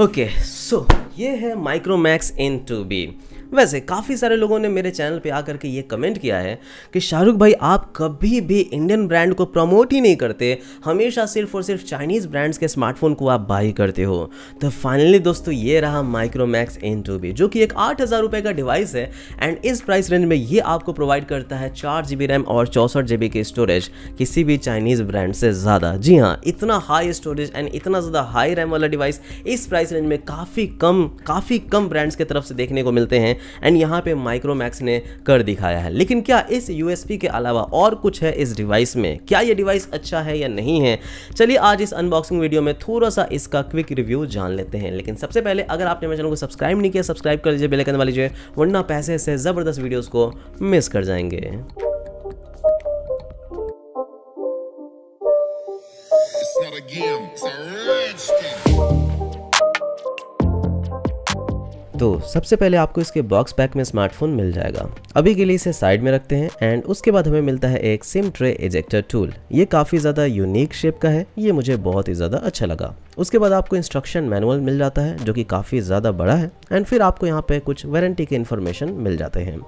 Okay so ये है Micromax in two B वैसे काफ़ी सारे लोगों ने मेरे चैनल पे आकर के ये कमेंट किया है कि शाहरुख भाई आप कभी भी इंडियन ब्रांड को प्रमोट ही नहीं करते हमेशा सिर्फ और सिर्फ चाइनीज़ ब्रांड्स के स्मार्टफोन को आप बाई करते हो तो फाइनली दोस्तों ये रहा माइक्रोमैक्स एन टू बी जो कि एक आठ हज़ार रुपये का डिवाइस है एंड इस प्राइस रेंज में ये आपको प्रोवाइड करता है चार जी बी रैम और चौंसठ जी बी की स्टोरेज किसी भी चाइनीज़ ब्रांड से ज़्यादा जी हाँ इतना हाई स्टोरेज एंड इतना ज़्यादा हाई रैम वाला डिवाइस इस प्राइस रेंज में काफ़ी कम काफ़ी कम ब्रांड्स की तरफ से देखने को मिलते हैं एंड यहाँ पे माइक्रोमैक्स ने कर दिखाया है लेकिन क्या इस यूएसपी के अलावा और कुछ है इस डिवाइस में क्या ये डिवाइस अच्छा है या नहीं है चलिए आज इस अनबॉक्सिंग वीडियो में थोड़ा सा इसका क्विक रिव्यू जान लेते हैं लेकिन सबसे पहले अगर आपने मेरे चैनल को सब्सक्राइब नहीं किया सब्सक्राइब कर लीजिए बेलकन वाली जो वरना पैसे से ज़बरदस्त वीडियोज़ को मिस कर जाएंगे It's not a game, it's a rich game. तो सबसे पहले आपको इसके बॉक्स पैक में स्मार्टफोन मिल जाएगा अभी के लिए इसे साइड में रखते हैं एंड उसके बाद हमें मिलता है एक सिम ट्रे एजेक्टर टूल ये काफ़ी ज़्यादा यूनिक शेप का है ये मुझे बहुत ही ज़्यादा अच्छा लगा उसके बाद आपको इंस्ट्रक्शन मैनुअल मिल जाता है जो कि काफ़ी ज़्यादा बड़ा है एंड फिर आपको यहाँ पे कुछ वारंटी के इन्फॉर्मेशन मिल जाते हैं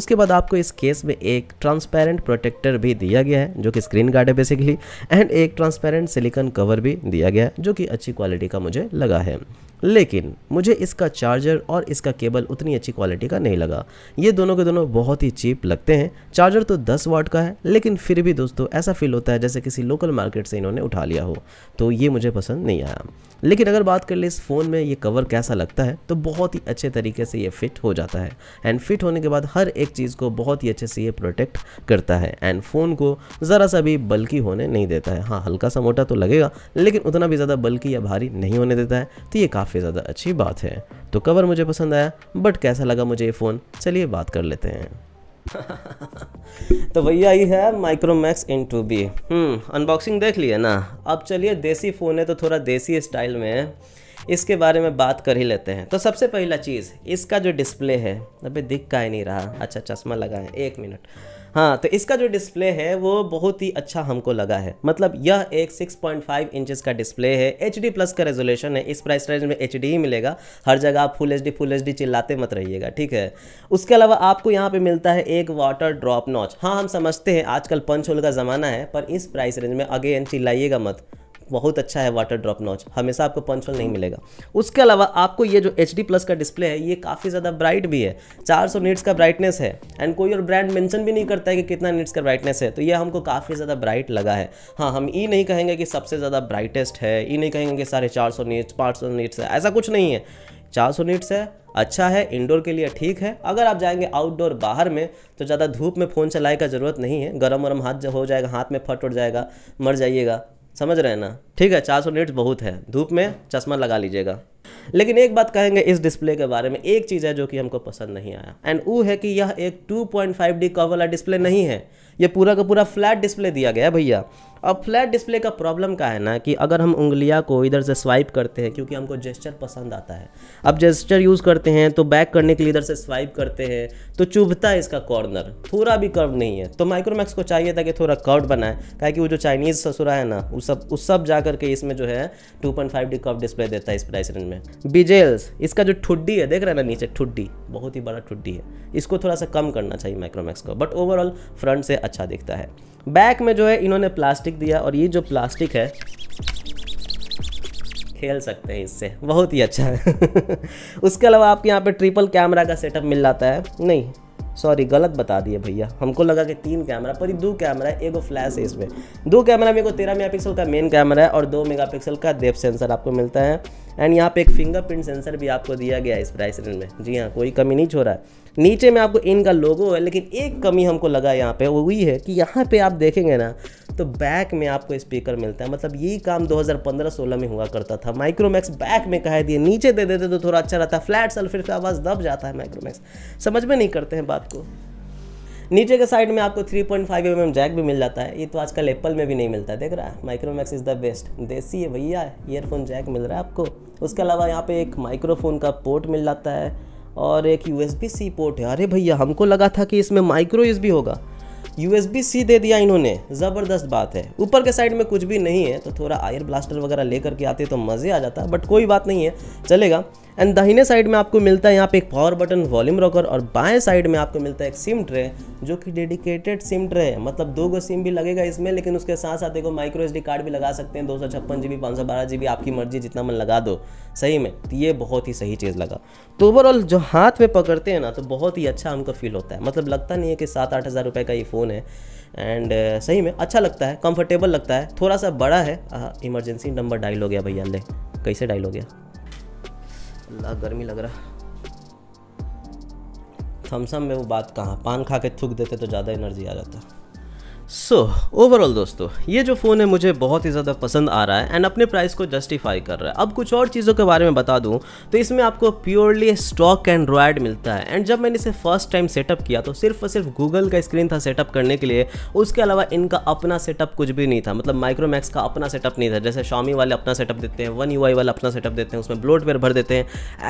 उसके बाद आपको इस केस में एक ट्रांसपेरेंट प्रोटेक्टर भी दिया गया है जो कि स्क्रीन गार्ड है बेसिकली एंड एक ट्रांसपेरेंट सिलिकन कवर भी दिया गया है जो कि अच्छी क्वालिटी का मुझे लगा है लेकिन मुझे इसका चार्जर और इसका केबल उतनी अच्छी क्वालिटी का नहीं लगा ये दोनों के दोनों बहुत ही चीप लगते हैं चार्जर तो 10 वाट का है लेकिन फिर भी दोस्तों ऐसा फील होता है जैसे किसी लोकल मार्केट से इन्होंने उठा लिया हो तो ये मुझे पसंद नहीं आया है हाँ। लेकिन अगर बात कर ले इस फ़ोन में ये कवर कैसा लगता है तो बहुत ही अच्छे तरीके से ये फिट हो जाता है एंड फिट होने के बाद हर एक चीज़ को बहुत ही अच्छे से ये प्रोटेक्ट करता है एंड फ़ोन को ज़रा सा भी बल्कि होने नहीं देता है हाँ हल्का सा मोटा तो लगेगा लेकिन उतना भी ज़्यादा बल्कि या भारी नहीं होने देता है तो ये काफ़ी ज़्यादा अच्छी बात है तो कवर मुझे पसंद आया बट कैसा लगा मुझे ये फ़ोन चलिए बात कर लेते हैं तो भैया ये है Micromax in two B unboxing देख लिए ना अब चलिए देसी फ़ोन है तो थोड़ा देसी स्टाइल में है इसके बारे में बात कर ही लेते हैं तो सबसे पहला चीज़ इसका जो डिस्प्ले है अभी दिख का ही नहीं रहा अच्छा चश्मा लगाए एक मिनट हाँ तो इसका जो डिस्प्ले है वो बहुत ही अच्छा हमको लगा है मतलब यह एक 6.5 पॉइंट इंचज़ का डिस्प्ले है एच डी प्लस का रेजोल्यूशन है इस प्राइस रेंज में एच डी ही मिलेगा हर जगह आप full H D full H D चिल्लाते मत रहिएगा ठीक है उसके अलावा आपको यहाँ पे मिलता है एक वाटर ड्रॉप नॉच हाँ हम समझते हैं आजकल पंच होल का ज़माना है पर इस प्राइस रेंज में अगेन चिल्लाइएगा मत बहुत अच्छा है वाटर ड्रॉप नॉच हमेशा आपको पंच नहीं मिलेगा उसके अलावा आपको ये जो एच प्लस का डिस्प्ले है ये काफ़ी ज़्यादा ब्राइट भी है 400 नीट्स का ब्राइटनेस है एंड कोई और ब्रांड मेंशन भी नहीं करता है कि कितना नीट्स का ब्राइटनेस है तो ये हमको काफ़ी ज़्यादा ब्राइट लगा है हाँ हम ये नहीं कहेंगे कि सबसे ज़्यादा ब्राइटेस्ट है ये नहीं कहेंगे कि साढ़े चार सौ नीट्स पाँच सौ नीट्स है ऐसा कुछ नहीं है चार सौ नीट्स है अच्छा है इंडोर के लिए ठीक है अगर आप जाएंगे आउटडोर बाहर में तो ज़्यादा धूप में फ़ोन चलाए का ज़रूरत नहीं है गर्म वरम हाथ हो जाएगा हाथ में फट उठ जाएगा मर जाइएगा समझ रहे हैं ना ठीक है चार सौ बहुत है धूप में चश्मा लगा लीजिएगा लेकिन एक बात कहेंगे इस डिस्प्ले के बारे में एक चीज़ है जो कि हमको पसंद नहीं आया एंड वो है कि यह एक 2.5D कव वाला डिस्प्ले नहीं है ये पूरा का पूरा फ्लैट डिस्प्ले दिया गया है भैया अब फ्लैट डिस्प्ले का प्रॉब्लम का है ना कि अगर हम उंगलियाँ को इधर से स्वाइप करते हैं क्योंकि हमको जेस्चर पसंद आता है अब जेस्चर यूज़ करते हैं तो बैक करने के लिए इधर से स्वाइप करते हैं तो चुभता है इसका कॉर्नर थोड़ा भी कर्व नहीं है तो माइक्रोमैक्स को चाहिए था कि थोड़ा कर्व बनाए क्या कि वो जो चाइनीज़ ससुरा है ना उस सब उस सब जा करके इसमें जो है two point five D curve display देता है इस प्राइस रेंज में बिजेल्स इसका जो ठुड्डी है देख रहे हैं ना नीचे ठुड्डी बहुत ही बड़ा ठुड्डी है इसको थोड़ा सा कम करना चाहिए माइक्रोमैक्स को बट ओवरऑल फ्रंट से अच्छा दिखता है बैक में जो है इन्होंने प्लास्टिक दिया और ये जो प्लास्टिक है खेल सकते हैं इससे बहुत ही अच्छा है उसके अलावा आपके यहाँ पे ट्रिपल कैमरा का सेटअप मिल जाता है नहीं सॉरी गलत बता दिए भैया हमको लगा कि तीन कैमरा पर दो कैमरा है एक वो फ्लैश है इसमें दो कैमरा मेरे को तेरह मेगापिक्सल का मेन कैमरा है और दो मेगापिक्सल का डेप सेंसर आपको मिलता है एंड यहाँ पे एक फिंगरप्रिंट सेंसर भी आपको दिया गया है इस प्राइस रेंज में जी हाँ कोई कमी नहीं छोड़ा है नीचे में आपको इनका लोगो है लेकिन एक कमी हमको लगा यहाँ पे वो हुई है कि यहाँ पे आप देखेंगे ना तो बैक में आपको स्पीकर मिलता है मतलब यही काम 2015-16 में हुआ करता था माइक्रोमैक्स बैक में कह दिए नीचे दे देते तो थोड़ा अच्छा रहता फ्लैट सल्फेट का आवाज़ दब जाता है माइक्रोमैक्स समझ में नहीं करते हैं बात को नीचे के साइड में आपको 3.5 पॉइंट mm जैक भी मिल जाता है ये तो आजकल एप्पल में भी नहीं मिलता है देख रहा है माइक्रोमैक्स इज़ द बेस्ट देसी है भैया ईयरफोन जैक मिल रहा है आपको उसके अलावा यहाँ पे एक माइक्रोफोन का पोर्ट मिल जाता है और एक यू सी पोर्ट है अरे भैया हमको लगा था कि इसमें माइक्रो भी होगा यूएसबी सी दे दिया इन्होंने ज़बरदस्त बात है ऊपर के साइड में कुछ भी नहीं है तो थोड़ा आयर ब्लास्टर वगैरह लेकर के आते तो मज़े आ जाता बट कोई बात नहीं है चलेगा एंड दाहिने साइड में आपको मिलता है यहाँ पे एक पावर बटन वॉल्यूम रॉकर और बाएं साइड में आपको मिलता है एक सिम ट्रे जो कि डेडिकेटेड सिम ट्रे है मतलब दो गो सिम भी लगेगा इसमें लेकिन उसके साथ साथ देखो माइक्रो एस कार्ड भी लगा सकते हैं दो सौ छप्पन जी बी पाँच सौ बारह जी बी आपकी मर्जी जितना मन लगा दो सही में तो ये बहुत ही सही चीज़ लगा तो ओवरऑल जो हाथ में पकड़ते हैं ना तो बहुत ही अच्छा हमको फील होता है मतलब लगता नहीं है कि सात आठ हज़ार रुपये का ये फ़ोन ने एंड uh, सही में अच्छा लगता है कंफर्टेबल लगता है थोड़ा सा बड़ा है इमरजेंसी नंबर डायल हो गया भैया ले कैसे डायल हो गया अल्लाह गर्मी लग रहा थम्सम में वो बात कहाँ पान खा के थूक देते तो ज़्यादा एनर्जी आ जाता है सो so, ओवरऑल दोस्तों ये जो फ़ोन है मुझे बहुत ही ज़्यादा पसंद आ रहा है एंड अपने प्राइस को जस्टिफाई कर रहा है अब कुछ और चीज़ों के बारे में बता दूँ तो इसमें आपको प्योरली स्टॉक एंड्रॉयड मिलता है एंड जब मैंने इसे फर्स्ट टाइम सेटअप किया तो सिर्फ और सिर्फ गूगल का स्क्रीन था सेटअप करने के लिए उसके अलावा इनका अपना सेटअप कुछ भी नहीं था मतलब माइक्रोमैक्स का अपना सेटअप नहीं था जैसे शामी वाले अपना सेटअप देते हैं वन यू वाला अपना सेटअप देते हैं उसमें ब्लोटवेयर भर देते हैं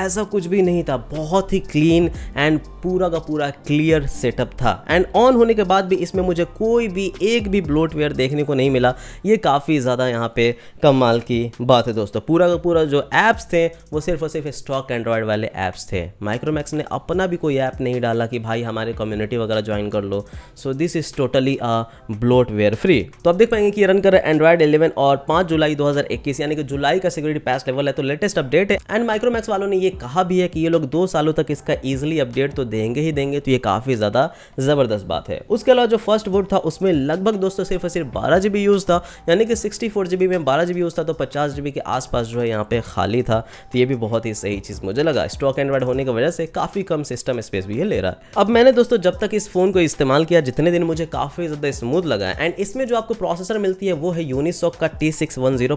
ऐसा कुछ भी नहीं था बहुत ही क्लीन एंड पूरा का पूरा क्लियर सेटअप था एंड ऑन होने के बाद भी इसमें मुझे कोई भी एक भी ब्लोटवेयर देखने को नहीं मिला ये काफ़ी ज़्यादा यहाँ पे कमाल की बात है दोस्तों पूरा का पूरा जो ऐप्स थे वो सिर्फ और सिर्फ स्टॉक एंड्रॉयड वाले ऐप्स थे माइक्रोमैक्स ने अपना भी कोई ऐप नहीं डाला कि भाई हमारे कम्युनिटी वगैरह ज्वाइन कर लो so this is totally a bloatware free तो अब देख पाएंगे कि रन कर एंड्रॉयड इलेवन और पाँच जुलाई दो यानी कि जुलाई का सिक्योरिटी पैस लेवल है तो लेटेस्ट अपडेट है एंड माइक्रोमैक्स वालों ने ये कहा भी है कि ये लोग दो सालों तक इसका ईजिली अपडेट तो देंगे ही देंगे तो ये काफ़ी ज़्यादा ज़बरदस्त बात है उसके अलावा जो फर्स्ट वोट था उसमें लगभग दोस्तों सिर्फ और सिर्फ बारह जी यूज़ था यानी कि सिक्सटी फोर जी में बारह जी यूज़ था तो पचास जी के आसपास जो है यहाँ पे खाली था तो ये भी बहुत ही सही चीज़ मुझे लगा स्टॉक एंड्रॉइड होने की वजह से काफ़ी कम सिस्टम स्पेस भी ये ले रहा है अब मैंने दोस्तों जब तक इस फ़ोन को इस्तेमाल किया जितने दिन मुझे काफ़ी ज़्यादा स्मूथ लगा एंड इसमें जो आपको प्रोसेसर मिलती है वो है यूनिसॉक का टी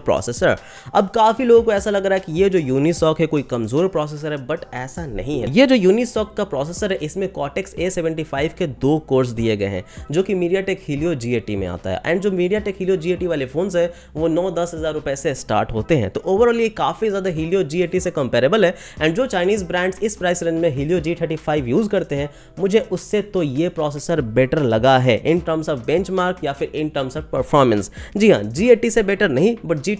प्रोसेसर अब काफ़ी लोगों को ऐसा लग रहा है कि ये जो यूनिसॉक है कोई कमज़ोर प्रोसेसर है बट ऐसा नहीं है ये जो यूनिसॉक का प्रोसेसर है इसमें कॉटेक्स ए के दो कोर्स दिए गए हैं जो कि मीडिया टेक हीलियो हीरो जी में आता है एंड जो मीडिया टेक हीलियो जी वाले फ़ोन है वो नौ दस हज़ार रुपये से स्टार्ट होते हैं तो ओवरऑल ये काफ़ी ज़्यादा हीलियो जी से कंपेरेबल है एंड जो चाइनीज़ ब्रांड्स इस प्राइस रेंज में हीलियो जी यूज़ करते हैं मुझे उससे तो ये प्रोसेसर बेटर लगा है इन टर्म्स ऑफ बेंच या फिर इन टर्म्स ऑफ परफॉर्मेंस जी हाँ जी से बेटर नहीं बट जी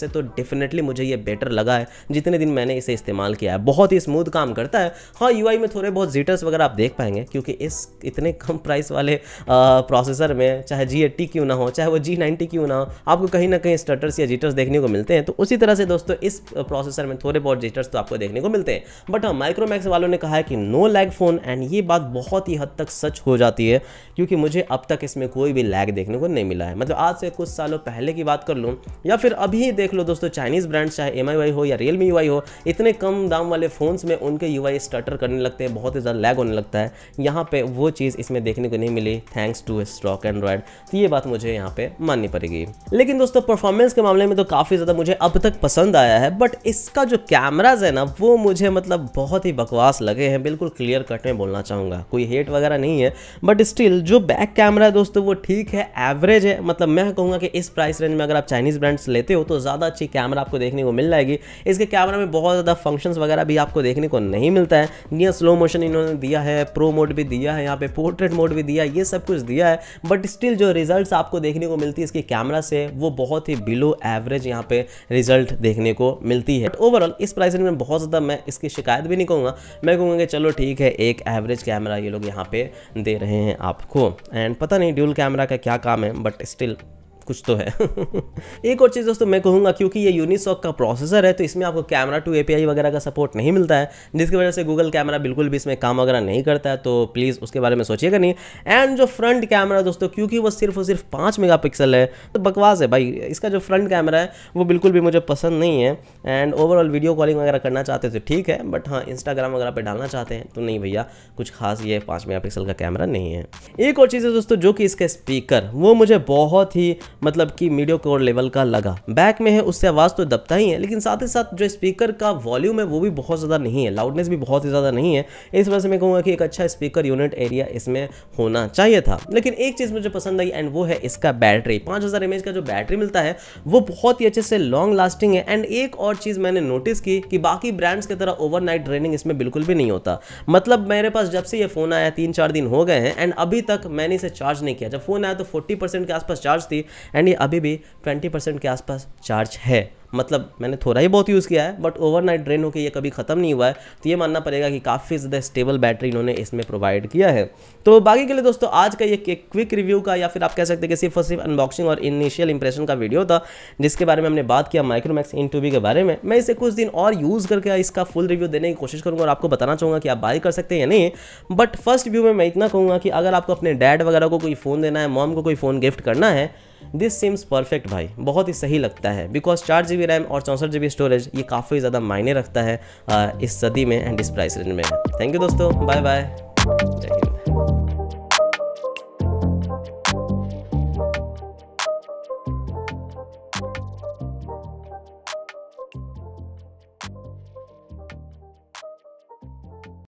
से तो डेफिनेटली मुझे ये बेटर लगा है जितने दिन मैंने इसे इस्तेमाल किया है बहुत ही स्मूथ काम करता है हाँ यू में थोड़े बहुत जीटर्स वगैरह आप देख पाएंगे क्योंकि इस इतने कम प्राइस वाले आ, प्रोसेसर में हैं चाहे जी एट्टी क्यों ना हो चाहे वो जी नाइन्टी क्यों ना हो आपको कहीं ना कहीं स्टटर्स या जीटर्स देखने को मिलते हैं तो उसी तरह से दोस्तों इस प्रोसेसर में थोड़े बहुत जीटर्स तो आपको देखने को मिलते हैं बट हाँ माइक्रोमैक्स वालों ने कहा है कि नो लैग फ़ोन एंड ये बात बहुत ही हद तक सच हो जाती है क्योंकि मुझे अब तक इसमें कोई भी लैग देखने को नहीं मिला है मतलब आज से कुछ सालों पहले की बात कर लूँ या फिर अभी देख लो दोस्तों चाइनीज़ ब्रांड चाहे एम हो या रियल मी हो इतने कम दाम वाले फ़ोन्स में उनके यू आई स्टटर करने लगते हैं बहुत ही ज़्यादा लैग होने लगता है यहाँ पे वो चीज़ इसमें देखने को नहीं मिली थैंक्स टू स्टॉक एंड्रॉयड तो ये बात मुझे यहाँ पे माननी पड़ेगी लेकिन दोस्तों परफॉर्मेंस के मामले में तो काफ़ी ज़्यादा मुझे अब तक पसंद आया है बट इसका जो कैमराज है ना वो मुझे मतलब बहुत ही बकवास लगे हैं बिल्कुल क्लियर कट में बोलना चाहूंगा कोई हेट वगैरह नहीं है बट स्टिल जो बैक कैमरा है दोस्तों वो ठीक है एवरेज है मतलब मैं कहूँगा कि इस प्राइस रेंज में अगर आप चाइनीज़ ब्रांड्स लेते हो तो ज़्यादा अच्छी कैमरा आपको देखने को मिल जाएगी इसके कैमरा में बहुत ज़्यादा फंक्शन वगैरह भी आपको देखने को नहीं मिलता है नियर स्लो मोशन इन्होंने दिया है प्रो मोड भी दिया है यहाँ पे पोर्ट्रेट मोड भी दिया ये सब कुछ दिया है बट बट स्टिल जो रिजल्ट आपको देखने को मिलती है इसकी कैमरा से वो बहुत ही बिलो एवरेज यहाँ पे रिजल्ट देखने को मिलती है ओवरऑल इस प्राइस में बहुत ज़्यादा मैं इसकी शिकायत भी नहीं कहूँगा मैं कहूँगा कि चलो ठीक है एक एवरेज कैमरा ये लोग यहाँ पे दे रहे हैं आपको एंड पता नहीं ड्यूल कैमरा का क्या काम है बट स्टिल कुछ तो है एक और चीज़ दोस्तों मैं कहूँगा क्योंकि ये यूनिसॉक का प्रोसेसर है तो इसमें आपको कैमरा टू एपीआई वगैरह का सपोर्ट नहीं मिलता है जिसकी वजह से गूगल कैमरा बिल्कुल भी इसमें काम वगैरह नहीं करता है तो प्लीज़ उसके बारे में सोचिएगा नहीं एंड जो फ्रंट कैमरा दोस्तों क्योंकि वो सिर्फ और सिर्फ पाँच मेगा है तो बकवास है भाई इसका जो फ्रंट कैमरा है वो बिल्कुल भी मुझे पसंद नहीं है एंड ओवरऑल वीडियो कॉलिंग वगैरह करना चाहते तो ठीक है बट हाँ इंस्टाग्राम वगैरह पर डालना चाहते हैं तो नहीं भैया कुछ खास ये पाँच मेगा का कैमरा नहीं है एक और चीज़ है दोस्तों जो कि इसका स्पीकर वो मुझे बहुत ही मतलब कि मीडियो कोर लेवल का लगा बैक में है उससे आवाज़ तो दबता ही है लेकिन साथ ही साथ जो स्पीकर का वॉल्यूम है वो भी बहुत ज़्यादा नहीं है लाउडनेस भी बहुत ही ज़्यादा नहीं है इस वजह से मैं कहूँगा कि एक अच्छा स्पीकर यूनिट एरिया इसमें होना चाहिए था लेकिन एक चीज़ मुझे पसंद आई एंड वो है इसका बैटरी पाँच हज़ार का जो बैटरी मिलता है वो बहुत ही अच्छे से लॉन्ग लास्टिंग है एंड एक और चीज़ मैंने नोटिस की कि बाकी ब्रांड्स की तरह ओवर ड्रेनिंग इसमें बिल्कुल भी नहीं होता मतलब मेरे पास जब से ये फ़ोन आया तीन चार दिन हो गए हैं एंड अभी तक मैंने इसे चार्ज नहीं किया जब फ़ोन आया तो फोर्टी के आसपास चार्ज थी एंड ये अभी भी ट्वेंटी परसेंट के आसपास चार्ज है मतलब मैंने थोड़ा ही बहुत यूज़ किया है बट ओवरनाइट ड्रेन होकर ये कभी ख़त्म नहीं हुआ है तो ये मानना पड़ेगा कि काफ़ी ज़्यादा स्टेबल बैटरी इन्होंने इसमें प्रोवाइड किया है तो बाकी के लिए दोस्तों आज का ये क्विक रिव्यू का या फिर आप कह सकते हैं कि सिर्फ और सिर्फ अनबॉक्सिंग और इनिशियल इंप्रेशन का वीडियो था जिसके बारे में हमने बात किया माइक्रोमैक्स इन टू के बारे में मैं इसे कुछ दिन और यूज़ करके इसका फुल रिव्यू देने की कोशिश करूँगा और आपको बताना चाहूँगा कि आप बाई कर सकते हैं या नहीं बट फर्स्ट व्यू में मैं इतना कहूँगा कि अगर आपको अपने डैड वगैरह को कोई फ़ोन देना है मॉम को कोई फ़ोन गिफ्ट करना है दिस सिम्स परफेक्ट भाई बहुत ही सही लगता है बिकॉज चार जी रैम और चौंसठ जी स्टोरेज ये काफ़ी ज़्यादा मायने रखता है इस सदी में एंड इस प्राइस रेंज में थैंक यू दोस्तों बाय बाय जय हिंद